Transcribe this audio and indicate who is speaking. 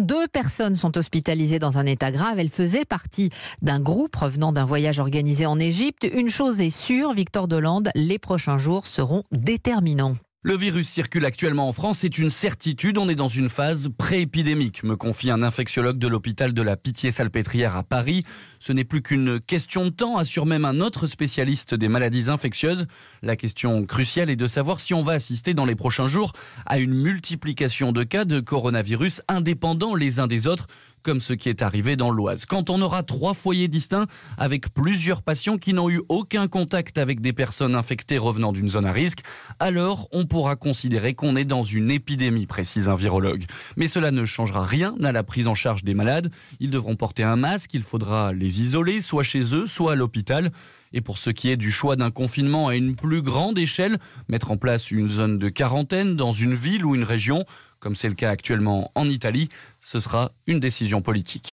Speaker 1: deux personnes sont hospitalisées dans un état grave. Elles faisaient partie d'un groupe revenant d'un voyage organisé en Égypte. Une chose est sûre, Victor Dolande, les prochains jours seront déterminants.
Speaker 2: Le virus circule actuellement en France, c'est une certitude, on est dans une phase pré-épidémique, me confie un infectiologue de l'hôpital de la Pitié-Salpêtrière à Paris. Ce n'est plus qu'une question de temps, assure même un autre spécialiste des maladies infectieuses. La question cruciale est de savoir si on va assister dans les prochains jours à une multiplication de cas de coronavirus indépendants les uns des autres, comme ce qui est arrivé dans l'Oise. Quand on aura trois foyers distincts avec plusieurs patients qui n'ont eu aucun contact avec des personnes infectées revenant d'une zone à risque, alors on pourra considérer qu'on est dans une épidémie, précise un virologue. Mais cela ne changera rien à la prise en charge des malades. Ils devront porter un masque, il faudra les isoler, soit chez eux, soit à l'hôpital. Et pour ce qui est du choix d'un confinement à une plus grande échelle, mettre en place une zone de quarantaine dans une ville ou une région, comme c'est le cas actuellement en Italie, ce sera une décision politique.